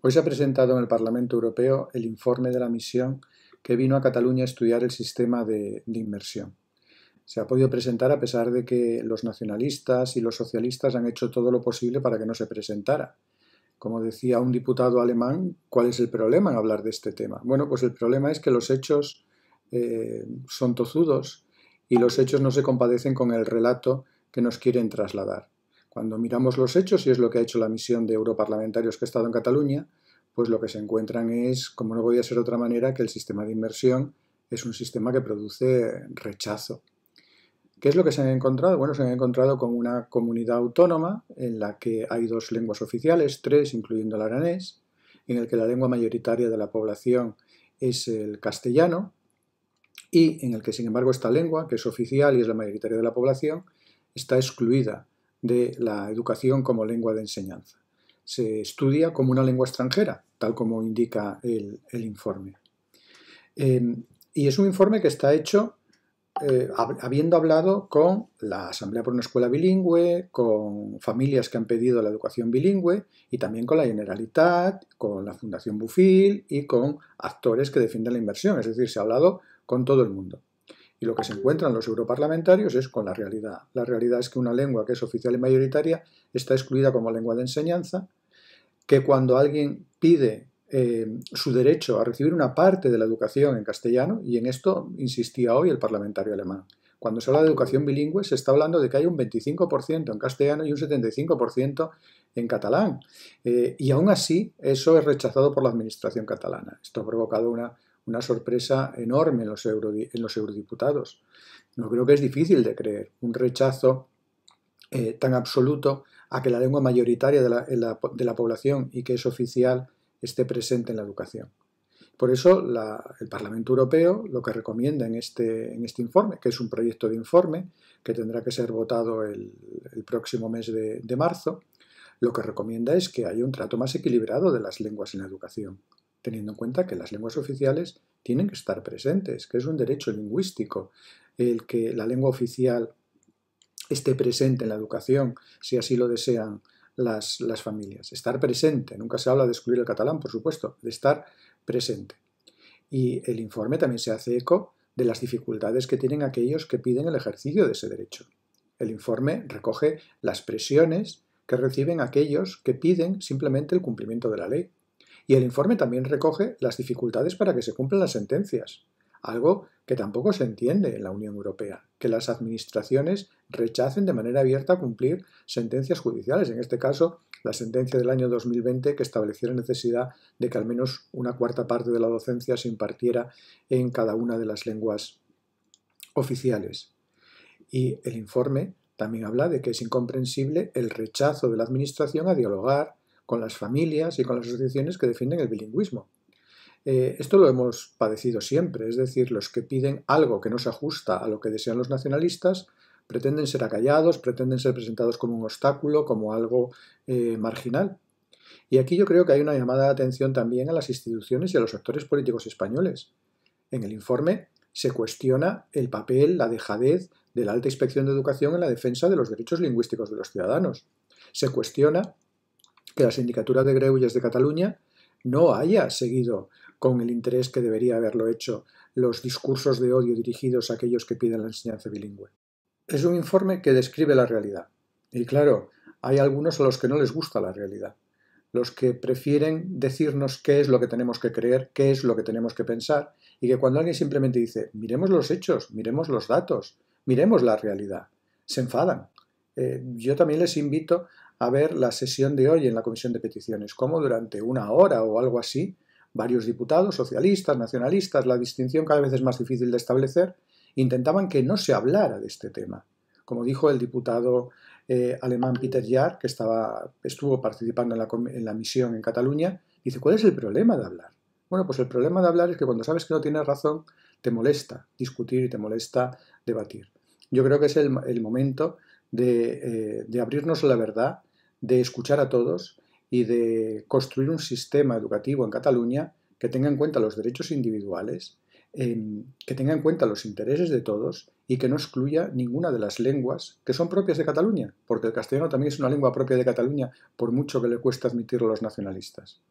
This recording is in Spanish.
Hoy se ha presentado en el Parlamento Europeo el informe de la misión que vino a Cataluña a estudiar el sistema de, inmersión se ha podido presentar a pesar de que los nacionalistas y los socialistas han hecho todo lo posible para que no se presentara. Como decía un diputado alemán, ¿cuál es el problema en hablar de este tema? Bueno, pues el problema es que los hechos eh, son tozudos y los hechos no se compadecen con el relato que nos quieren trasladar. Cuando miramos los hechos, y es lo que ha hecho la misión de europarlamentarios que ha estado en Cataluña, pues lo que se encuentran es, como no podía ser de otra manera, que el sistema de inmersión es un sistema que produce rechazo. ¿Qué es lo que se han encontrado? Bueno, se han encontrado con una comunidad autónoma en la que hay dos lenguas oficiales, tres, incluyendo el aranés, en el que la lengua mayoritaria de la población es el castellano, y en el que, sin embargo, esta lengua, que es oficial y es la mayoritaria de la población, está excluida de la educación como lengua de enseñanza. Se estudia como una lengua extranjera, tal como indica el, informe. Em, y es un informe que está hecho eh, habiendo hablado con la Asamblea por una Escuela Bilingüe, con familias que han pedido la educación bilingüe y también con la Generalitat, con la Fundación Bufil y con actores que defienden la inversión. Es decir, se ha hablado con todo el mundo. Y lo que se encuentran los europarlamentarios es con la realidad. La realidad es que una lengua que es oficial y mayoritaria está excluida como lengua de enseñanza, que cuando alguien pide eh, su derecho a recibir una parte de la educación en castellano, y en esto insistía hoy el parlamentario alemán. Cuando se habla de educación bilingüe, se está hablando de que hay un 25% en castellano y un 75% en catalán. Eh, y aún así, eso es rechazado por la administración catalana. Esto ha provocado una una sorpresa enorme en los, en los eurodiputados. No creo que es difícil de creer un rechazo eh, tan absoluto a que la lengua mayoritaria de la, población y que es oficial esté presente en la educación. Por eso el Parlamento Europeo lo que recomienda este, en este, informe, que es un proyecto de informe que tendrá que ser votado el, próximo mes de, de marzo, lo que recomienda es que haya un trato más equilibrado de las lenguas en la educación teniendo en cuenta que las lenguas oficiales tienen que estar presentes, que es un derecho lingüístico el que la lengua oficial esté presente en la educación, si así lo desean las, familias. Estar presente, nunca se habla de excluir el catalán, por supuesto, de estar presente. Y el informe también se hace eco de las dificultades que tienen aquellos que piden el ejercicio de ese derecho. El informe recoge las presiones que reciben aquellos que piden simplemente el cumplimiento de la ley, y el informe también recoge las dificultades para que se cumplan las sentencias, algo que tampoco se entiende en la Unión Europea, que las administraciones rechacen de manera abierta cumplir sentencias judiciales, en este caso la sentencia del año 2020 que estableció la necesidad de que al menos una cuarta parte de la docencia se impartiera en cada una de las lenguas oficiales. Y el informe también habla de que es incomprensible el rechazo de la Administración a dialogar, con las familias y con las asociaciones que defienden el bilingüismo. Eh, esto lo hemos padecido siempre, es decir, los que piden algo que no se ajusta a lo que desean los nacionalistas pretenden ser acallados, pretenden ser presentados como un obstáculo, como algo eh, marginal. Y aquí yo creo que hay una llamada de atención también a las instituciones y a los actores políticos españoles. En el informe se cuestiona el papel, la dejadez de la Alta Inspección de Educación en la defensa de los derechos lingüísticos de los ciudadanos. Se cuestiona que la sindicatura de Greuges de Cataluña no haya seguido con el interés que debería haberlo hecho los discursos de odio dirigidos a aquellos que piden la enseñanza bilingüe. Es un informe que describe la realidad. Y claro, hay algunos a los que no les gusta la realidad, los que prefieren decirnos qué es lo que tenemos que creer, qué es lo que tenemos que pensar, y que cuando alguien simplemente dice, miremos los hechos, miremos los datos, miremos la realidad, se enfadan. Eh, yo también les invito a ver la sesión de hoy en la Comisión de Peticiones, ...como durante una hora o algo así, varios diputados, socialistas, nacionalistas, la distinción cada vez es más difícil de establecer, intentaban que no se hablara de este tema. Como dijo el diputado eh, alemán Peter Jarr, que estaba, estuvo participando en la, misión en Cataluña, dice, ¿cuál es el problema de hablar? Bueno, pues el problema de hablar es que cuando sabes que no tienes razón, te molesta discutir y te molesta debatir. Yo creo que es el, momento de, eh, de abrirnos la verdad de escuchar a todos y de construir un sistema educativo en Cataluña que tenga en cuenta los derechos individuales, que tenga en cuenta los intereses de todos y que no excluya ninguna de las lenguas que son propias de Cataluña, porque el castellano también es una lengua propia de Cataluña, por mucho que le cueste admitirlo a los nacionalistas.